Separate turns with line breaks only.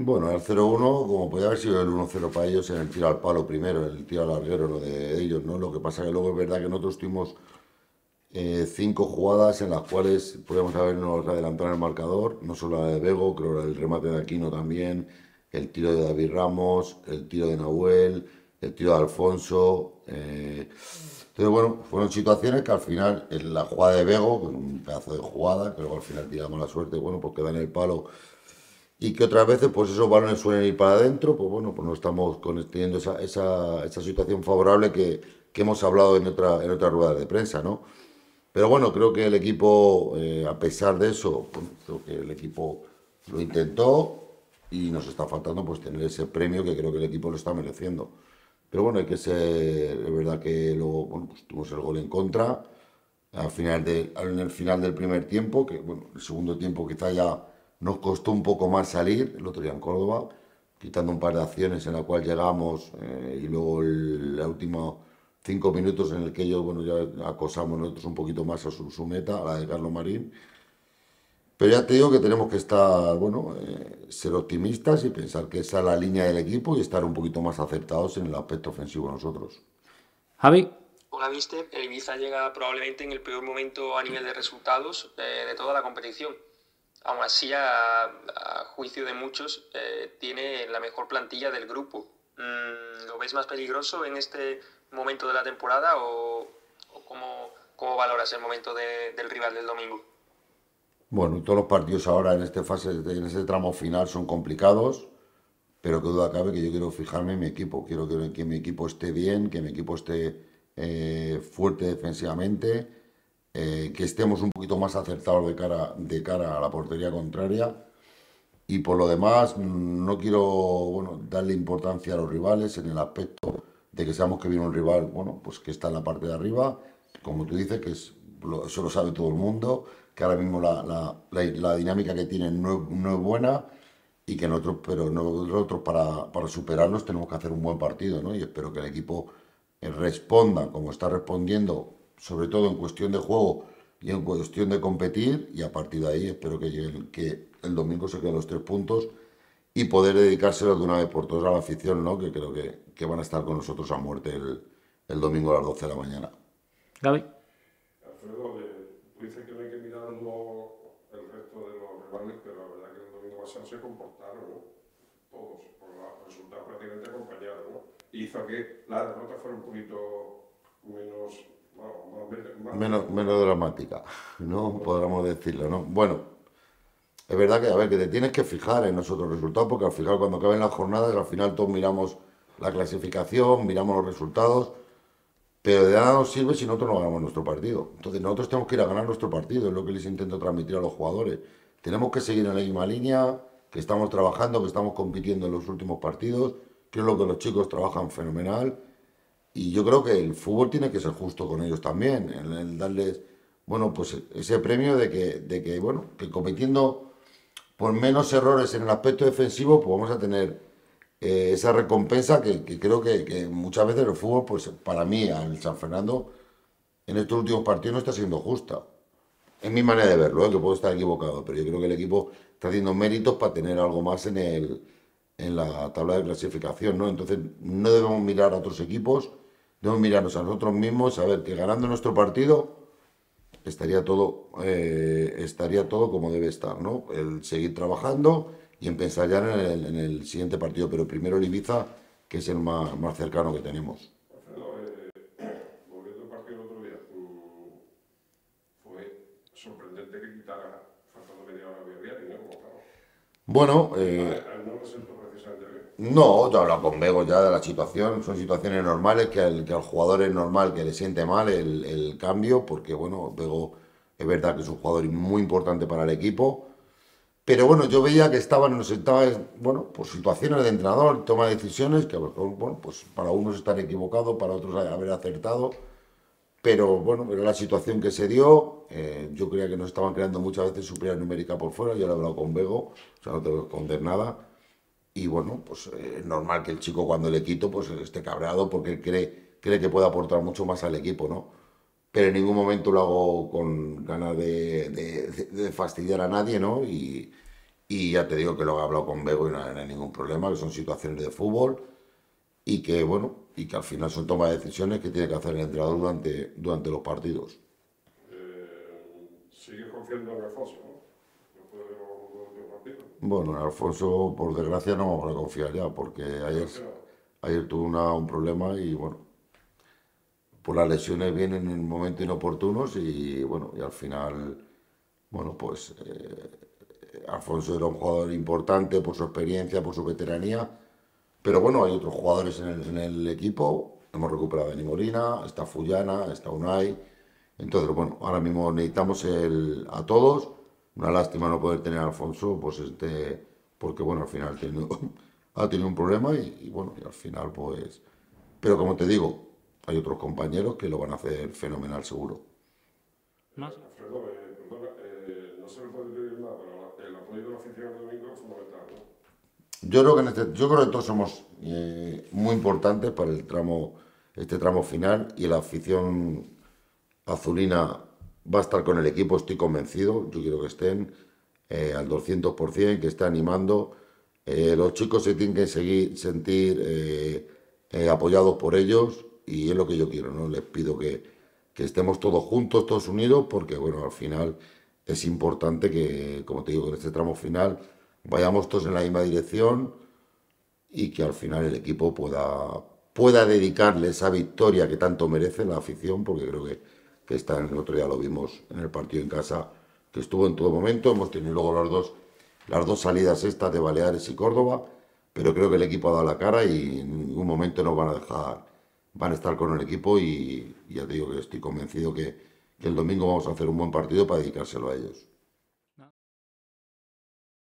Bueno, el 0-1, como podía haber sido el 1-0 para ellos en el tiro al palo primero, el tiro al larguero, lo de ellos, ¿no? Lo que pasa que luego es verdad que nosotros tuvimos eh, cinco jugadas en las cuales podíamos habernos adelantado en el marcador, no solo la de Bego, creo el remate de Aquino también, el tiro de David Ramos, el tiro de Nahuel, el tiro de Alfonso. Eh, entonces, bueno, fueron situaciones que al final, en la jugada de Bego, un pedazo de jugada, que luego al final tiramos la suerte, bueno, porque da en el palo y que otras veces pues esos balones suelen ir para adentro, pues bueno, pues no estamos teniendo esa, esa, situación favorable que, que, hemos hablado en otra, en otra rueda de prensa, ¿no? Pero bueno, creo que el equipo, eh, a pesar de eso, pues, creo que el equipo lo intentó y nos está faltando pues tener ese premio que creo que el equipo lo está mereciendo. Pero bueno, hay que ser, es verdad que luego pues, tuvimos el gol en contra al final de, en el final del primer tiempo, que bueno, el segundo tiempo quizá ya nos costó un poco más salir, el otro día en Córdoba, quitando un par de acciones en la cual llegamos eh, y luego el, último cinco minutos en el que ellos, bueno, ya acosamos nosotros un poquito más a su, su meta, a la de Carlos Marín. Pero ya te digo que tenemos que estar, bueno, eh, ser optimistas y pensar que esa es la línea del equipo y estar un poquito más aceptados en el aspecto ofensivo nosotros. Javi. Hola, viste. El Ibiza llega probablemente en el peor momento a nivel de resultados eh, de toda la competición aún así, a, juicio de muchos, eh, tiene la mejor plantilla del grupo. Mm, ¿Lo ves más peligroso en este momento de la temporada o, cómo, valoras el momento del rival del domingo? Bueno, todos los partidos ahora en este fase, en este tramo final son complicados, pero que duda cabe que yo quiero fijarme en mi equipo. Quiero que, mi equipo esté bien, que mi equipo esté eh, fuerte defensivamente, eh, que estemos un poquito más acertados de cara, de cara a la portería contraria. Y por lo demás, mm, no quiero darle importancia a los rivales en el aspecto de que seamos que viene un rival bueno, pues que está en la parte de arriba, como tú dices, que es, eso lo sabe todo el mundo, que ahora mismo la, dinámica que tienen no, es buena y que nosotros, pero nosotros para, para superarnos tenemos que hacer un buen partido, ¿no? Y espero que el equipo responda como está respondiendo sobre todo en cuestión de juego y en cuestión de competir. Y a partir de ahí espero que, lleguen que el domingo se queden los tres puntos y poder dedicárselo de una vez por todas a la afición, ¿no? que creo que, que van a estar con nosotros a muerte el, el domingo a las 12 de la mañana. Gaby. Alfredo, tú dices que no hay que mirar el resto de los rivales, pero la verdad que el domingo pasado se comportaron ¿no? todos, por los resultados prácticamente acompañados. ¿no? Hizo que la derrota fuera un poquito menos menos, menos dramática, ¿no? Podríamos decirlo, ¿no? Bueno, es verdad que, a ver, que te tienes que fijar en nosotros resultados, porque al final, cuando acaben las jornadas, al final todos miramos la clasificación, miramos los resultados, pero de nada nos sirve si nosotros no ganamos nuestro partido. Entonces, nosotros tenemos que ir a ganar nuestro partido, es lo que les intento transmitir a los jugadores. Tenemos que seguir en la misma línea, que estamos trabajando, que estamos compitiendo en los últimos partidos, que es lo que los chicos trabajan fenomenal y yo creo que el fútbol tiene que ser justo con ellos también, el, darles, bueno, pues ese premio de que, de que, bueno, que cometiendo por menos errores en el aspecto defensivo, pues vamos a tener eh, esa recompensa que, creo que, muchas veces el fútbol, pues para mí, al San Fernando, en estos últimos partidos no está siendo justa. Es mi manera de verlo, ¿eh? que puedo estar equivocado, pero yo creo que el equipo está haciendo méritos para tener algo más en, el, en la tabla de clasificación, ¿no? Entonces no debemos mirar a otros equipos Debemos mirarnos pues a nosotros mismos, saber que ganando nuestro partido estaría todo, eh, estaría todo como debe estar, ¿no? El seguir trabajando y empezar ya en el, siguiente partido, pero primero el Ibiza, que es el más, cercano que tenemos. Bueno, eh, no, yo hablado con Bego ya de la situación. Son situaciones normales que al, que jugador es normal que le siente mal el, cambio, porque bueno, Vego es verdad que es un jugador muy importante para el equipo. Pero bueno, yo veía que estaban, estaba, bueno, por situaciones de entrenador, toma de decisiones, que a bueno, pues para unos estar equivocado, para otros haber acertado. Pero bueno, era la situación que se dio. Eh, yo creía que nos estaban creando muchas veces superioridad numérica por fuera. Yo lo he hablado con Bego, o sea, no tengo que esconder nada y bueno, pues eh, es normal que el chico cuando le quito pues esté cabreado porque cree, cree que puede aportar mucho más al equipo, ¿no? Pero en ningún momento lo hago con ganas de, fastidiar a nadie, ¿no? Y, ya te digo que lo he hablado con Bego y no, hay ningún problema, que son situaciones de fútbol y que, bueno, y que al final son tomas de decisiones que tiene que hacer el entrenador durante, durante los partidos. Eh, sigue confiando en el no? Bueno, Alfonso, por desgracia, no vamos a confiar ya, porque ayer, ayer tuvo un problema y bueno, pues las lesiones vienen en momentos inoportunos y bueno, y al final, bueno, pues eh, Alfonso era un jugador importante por su experiencia, por su veteranía, pero bueno, hay otros jugadores en el, equipo, hemos recuperado a Dani Molina, está Fullana, está Unai, entonces bueno, ahora mismo necesitamos el, a todos una lástima no poder tener a Alfonso, pues este, porque bueno, al final ha tenido un problema y, bueno, y al final pues... Pero como te digo, hay otros compañeros que lo van a hacer fenomenal seguro. Eh, eh, ¿Más? Este, yo creo que, todos somos eh, muy importantes para el tramo, este tramo final y la afición azulina va a estar con el equipo, estoy convencido, yo quiero que estén eh, al 200%, que esté animando. Eh, los chicos se tienen que seguir, sentir eh, apoyados por ellos y es lo que yo quiero, ¿no? Les pido que, estemos todos juntos, todos unidos, porque bueno, al final es importante que, como te digo, en este tramo final vayamos todos en la misma dirección y que al final el equipo pueda, pueda dedicarle esa victoria que tanto merece la afición, porque creo que que está en el otro día lo vimos en el partido en casa, que estuvo en todo momento. Hemos tenido luego las dos, las dos salidas estas de Baleares y Córdoba, pero creo que el equipo ha dado la cara y en ningún momento nos van a dejar, van a estar con el equipo y, ya te digo que estoy convencido que el domingo vamos a hacer un buen partido para dedicárselo a ellos.